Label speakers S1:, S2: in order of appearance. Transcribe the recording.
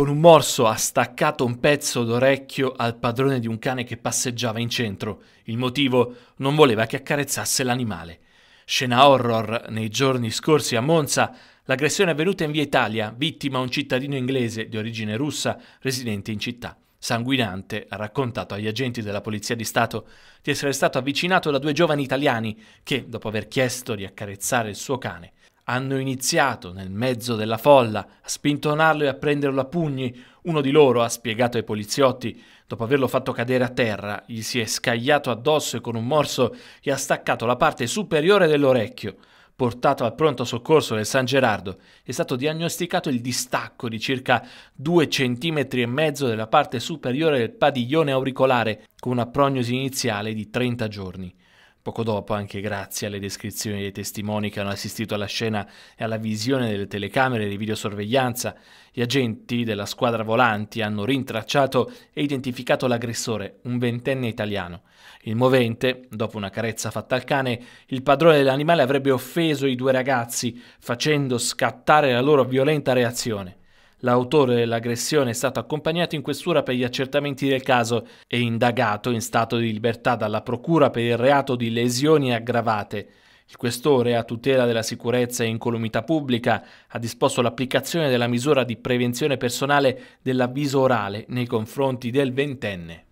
S1: Con un morso ha staccato un pezzo d'orecchio al padrone di un cane che passeggiava in centro. Il motivo non voleva che accarezzasse l'animale. Scena horror nei giorni scorsi a Monza, l'aggressione è avvenuta in via Italia, vittima un cittadino inglese di origine russa residente in città. Sanguinante ha raccontato agli agenti della Polizia di Stato di essere stato avvicinato da due giovani italiani che, dopo aver chiesto di accarezzare il suo cane, hanno iniziato nel mezzo della folla a spintonarlo e a prenderlo a pugni. Uno di loro ha spiegato ai poliziotti, dopo averlo fatto cadere a terra, gli si è scagliato addosso e con un morso gli ha staccato la parte superiore dell'orecchio. Portato al pronto soccorso del San Gerardo, è stato diagnosticato il distacco di circa due centimetri e mezzo della parte superiore del padiglione auricolare, con una prognosi iniziale di 30 giorni. Poco dopo, anche grazie alle descrizioni dei testimoni che hanno assistito alla scena e alla visione delle telecamere di videosorveglianza, gli agenti della squadra volanti hanno rintracciato e identificato l'aggressore, un ventenne italiano. Il movente, dopo una carezza fatta al cane, il padrone dell'animale avrebbe offeso i due ragazzi, facendo scattare la loro violenta reazione. L'autore dell'aggressione è stato accompagnato in questura per gli accertamenti del caso e indagato in stato di libertà dalla procura per il reato di lesioni aggravate. Il questore, a tutela della sicurezza e incolumità pubblica, ha disposto l'applicazione della misura di prevenzione personale dell'avviso orale nei confronti del ventenne.